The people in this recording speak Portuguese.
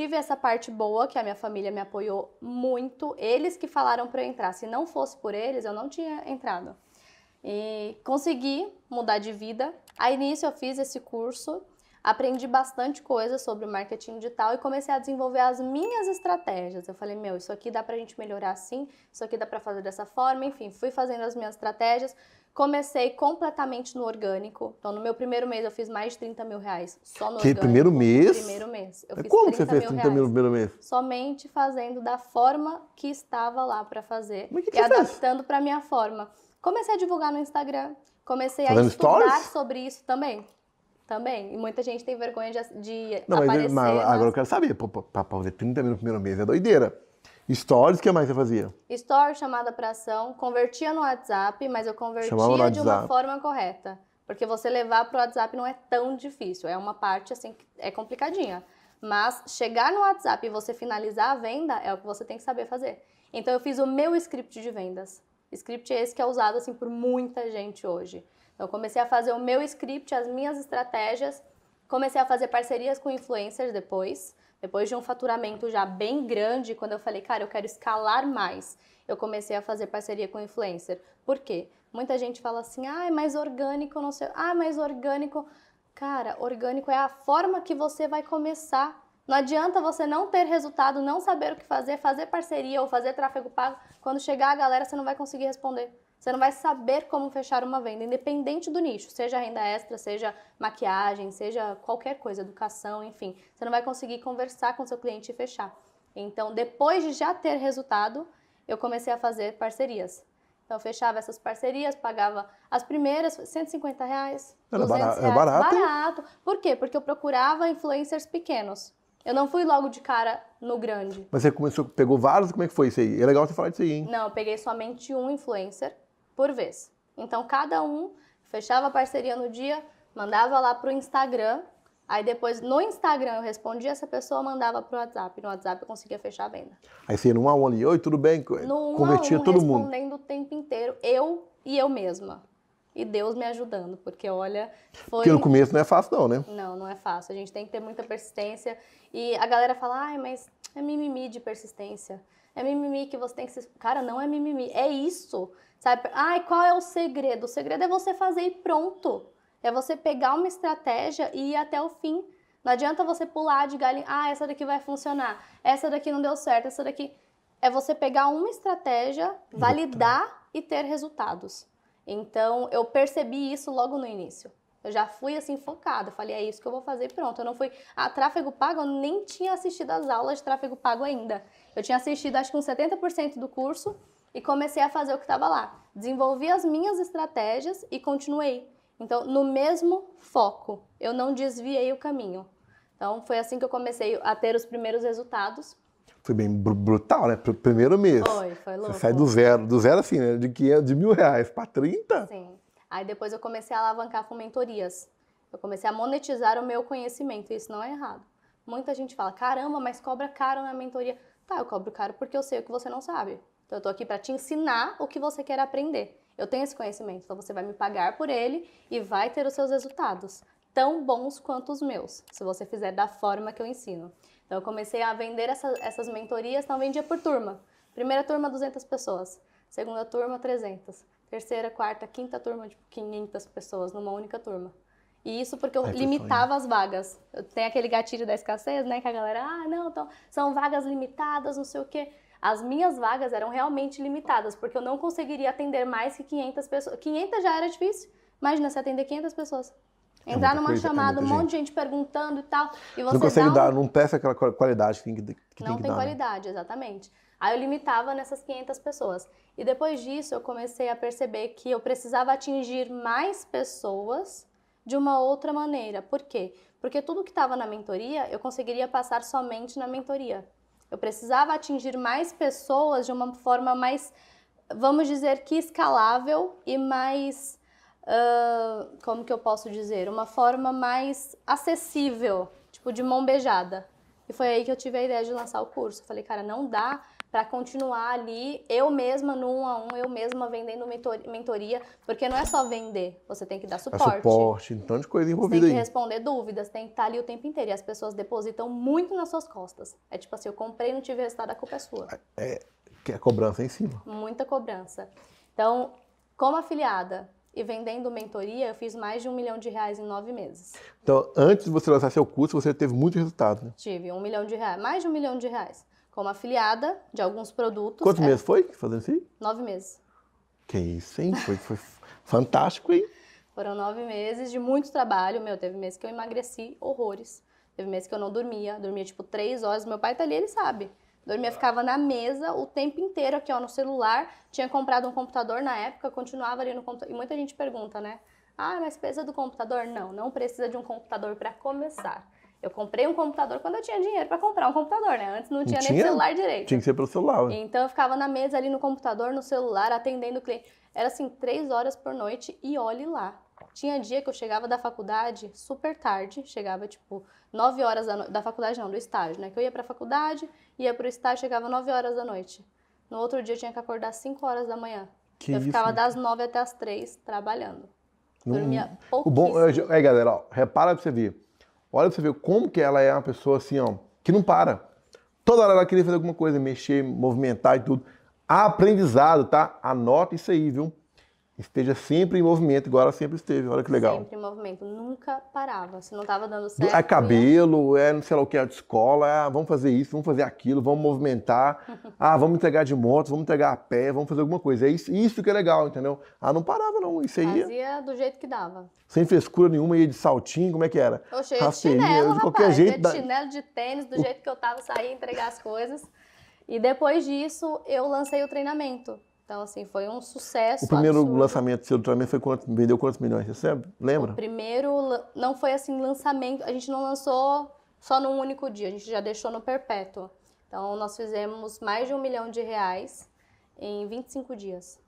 Tive essa parte boa que a minha família me apoiou muito. Eles que falaram para eu entrar. Se não fosse por eles, eu não tinha entrado. E consegui mudar de vida. A início eu fiz esse curso, aprendi bastante coisa sobre marketing digital e comecei a desenvolver as minhas estratégias. Eu falei, meu, isso aqui dá pra gente melhorar assim, isso aqui dá pra fazer dessa forma, enfim, fui fazendo as minhas estratégias, Comecei completamente no orgânico. Então, no meu primeiro mês, eu fiz mais de 30 mil reais só no que orgânico. primeiro mês? Primeiro mês. Eu é fiz Como 30 você fez 30 mil, mil no primeiro mês? Somente fazendo da forma que estava lá para fazer. Mas que e que adaptando para minha forma. Comecei a divulgar no Instagram. Comecei Fazendo tá a estudar stories? sobre isso também. Também. E muita gente tem vergonha de, de não, aparecer. Mas, mas, né? agora eu quero saber. para fazer 30 mil no primeiro mês é doideira. Stories, o que mais você fazia? Stories, chamada para ação, convertia no WhatsApp, mas eu convertia de uma forma correta. Porque você levar para o WhatsApp não é tão difícil, é uma parte assim que é complicadinha. Mas chegar no WhatsApp e você finalizar a venda é o que você tem que saber fazer. Então eu fiz o meu script de vendas. Script é esse que é usado assim por muita gente hoje. Então eu comecei a fazer o meu script, as minhas estratégias, comecei a fazer parcerias com influencers depois. Depois de um faturamento já bem grande, quando eu falei, cara, eu quero escalar mais, eu comecei a fazer parceria com influencer. Por quê? Muita gente fala assim, ah, é mais orgânico, não sei. Ah, mais orgânico. Cara, orgânico é a forma que você vai começar não adianta você não ter resultado, não saber o que fazer, fazer parceria ou fazer tráfego pago. Quando chegar a galera, você não vai conseguir responder. Você não vai saber como fechar uma venda, independente do nicho, seja renda extra, seja maquiagem, seja qualquer coisa, educação, enfim. Você não vai conseguir conversar com seu cliente e fechar. Então, depois de já ter resultado, eu comecei a fazer parcerias. Então, eu fechava essas parcerias, pagava as primeiras, 150 reais, Era barato, é reais, barato. barato. Por quê? Porque eu procurava influencers pequenos. Eu não fui logo de cara no grande. Mas você começou, pegou vários? Como é que foi isso aí? É legal você falar disso aí, hein? Não, eu peguei somente um influencer por vez. Então cada um fechava a parceria no dia, mandava lá pro Instagram. Aí depois no Instagram eu respondia, essa pessoa mandava pro WhatsApp. No WhatsApp eu conseguia fechar a venda. Aí você ia no 1 a 1 ali, oi, tudo bem? No Convertia a todo mundo. respondendo o tempo inteiro, eu e eu mesma. E Deus me ajudando, porque olha, foi... Porque no começo não é fácil não, né? Não é fácil. A gente tem que ter muita persistência. E a galera fala, ai, mas é mimimi de persistência. É mimimi que você tem que se. Cara, não é mimimi. É isso. Sabe? Ai, qual é o segredo? O segredo é você fazer e pronto. É você pegar uma estratégia e ir até o fim. Não adianta você pular de galinha Ah, essa daqui vai funcionar. Essa daqui não deu certo. Essa daqui. É você pegar uma estratégia, validar e ter resultados. Então, eu percebi isso logo no início. Eu já fui assim focada, falei, é isso que eu vou fazer, pronto. Eu não fui. A ah, tráfego pago, eu nem tinha assistido as aulas de tráfego pago ainda. Eu tinha assistido acho que uns 70% do curso e comecei a fazer o que estava lá. Desenvolvi as minhas estratégias e continuei. Então, no mesmo foco, eu não desviei o caminho. Então, foi assim que eu comecei a ter os primeiros resultados. Foi bem brutal, né? Primeiro mês. Foi, foi louco. Você sai do zero, do zero assim, né? De, 500, de mil reais para 30. Sim. Aí depois eu comecei a alavancar com mentorias. Eu comecei a monetizar o meu conhecimento, e isso não é errado. Muita gente fala: "Caramba, mas cobra caro na mentoria". Tá, eu cobro caro porque eu sei o que você não sabe. Então eu tô aqui para te ensinar o que você quer aprender. Eu tenho esse conhecimento, então você vai me pagar por ele e vai ter os seus resultados tão bons quanto os meus, se você fizer da forma que eu ensino. Então eu comecei a vender essa, essas mentorias, então vendia por turma. Primeira turma 200 pessoas, segunda turma 300, terceira, quarta, quinta turma de tipo, 500 pessoas numa única turma. E isso porque eu é limitava as vagas. Tem aquele gatilho da escassez, né? Que a galera, ah, não, então, são vagas limitadas, não sei o quê. As minhas vagas eram realmente limitadas, porque eu não conseguiria atender mais que 500 pessoas. 500 já era difícil. Imagina se atender 500 pessoas. Entrar é numa coisa, é chamada, é um monte de gente perguntando e tal. E você não consegue um... dar, não peça aquela qualidade que tem que, que Não tem, que tem dar, né? qualidade, né? exatamente. Aí eu limitava nessas 500 pessoas. E depois disso eu comecei a perceber que eu precisava atingir mais pessoas de uma outra maneira. Por quê? Porque tudo que estava na mentoria eu conseguiria passar somente na mentoria. Eu precisava atingir mais pessoas de uma forma mais, vamos dizer que escalável e mais ah, como que eu posso dizer, uma forma mais acessível, tipo de mão beijada. E foi aí que eu tive a ideia de lançar o curso. Eu falei, cara, não dá para continuar ali eu mesma no um a um, eu mesma vendendo mentoria, porque não é só vender, você tem que dar suporte. É suporte, tanto de coisa envolvida Você tem que responder dúvidas, tem que estar tá ali o tempo inteiro. E as pessoas depositam muito nas suas costas. É tipo assim, eu comprei, não tive resultado, a culpa é sua. É, é, é cobrança em cima. Muita cobrança. Então, como afiliada, e vendendo mentoria, eu fiz mais de um milhão de reais em nove meses. Então, antes de você lançar seu curso, você teve muito resultado, né? Tive um milhão de reais, mais de um milhão de reais, como afiliada de alguns produtos. Quantos é... meses foi fazendo isso Nove meses. Que isso, hein? Foi, foi fantástico, hein? Foram nove meses de muito trabalho, meu, teve meses que eu emagreci horrores. Teve meses que eu não dormia, dormia tipo três horas. Meu pai tá ali, ele sabe. Dormia, ficava na mesa o tempo inteiro aqui, ó, no celular. Tinha comprado um computador na época, continuava ali no computador. E muita gente pergunta, né? Ah, mas precisa do computador? Não, não precisa de um computador para começar. Eu comprei um computador quando eu tinha dinheiro para comprar um computador, né? Antes não tinha, não tinha, nem celular direito. Tinha que ser pelo celular. Né? Então eu ficava na mesa ali no computador, no celular, atendendo o cliente. Era assim, três horas por noite e olhe lá. Tinha dia que eu chegava da faculdade super tarde, chegava tipo 9 horas da, no... da faculdade, não, do estágio, né? Que eu ia para a faculdade, ia para o estágio, chegava 9 horas da noite. No outro dia eu tinha que acordar 5 horas da manhã. Que eu isso? ficava das 9 até as 3 trabalhando. Dormia pouquíssimo. O é, bom, é, é, galera, ó, repara pra você ver. Olha pra você ver como que ela é uma pessoa assim, ó, que não para. Toda hora ela queria fazer alguma coisa, mexer, movimentar e tudo. Aprendizado, tá? Anota isso aí, viu? esteja sempre em movimento, igual ela sempre esteve. Olha que legal. Sempre em movimento, nunca parava. Se não estava dando é certo. É cabelo, ia... é não sei lá o que, é de escola, é, vamos fazer isso, vamos fazer aquilo, vamos movimentar, ah, vamos entregar de moto, vamos entregar a pé, vamos fazer alguma coisa. É isso, isso que é legal, entendeu? Ah, não parava não, isso aí. Fazia ia... do jeito que dava. Sem frescura nenhuma, ia de saltinho, como é que era? Oxe, de chinelo, de qualquer rapaz, jeito. Ia de chinelo, de tênis, do jeito que eu tava, saía entregar as coisas. E depois disso, eu lancei o treinamento então, assim, foi um sucesso. O primeiro absurdo. lançamento seu também foi quanto? Vendeu quantos milhões? Você Lembra? O primeiro não foi assim lançamento. A gente não lançou só num único dia, a gente já deixou no perpétuo. Então, nós fizemos mais de um milhão de reais em 25 dias.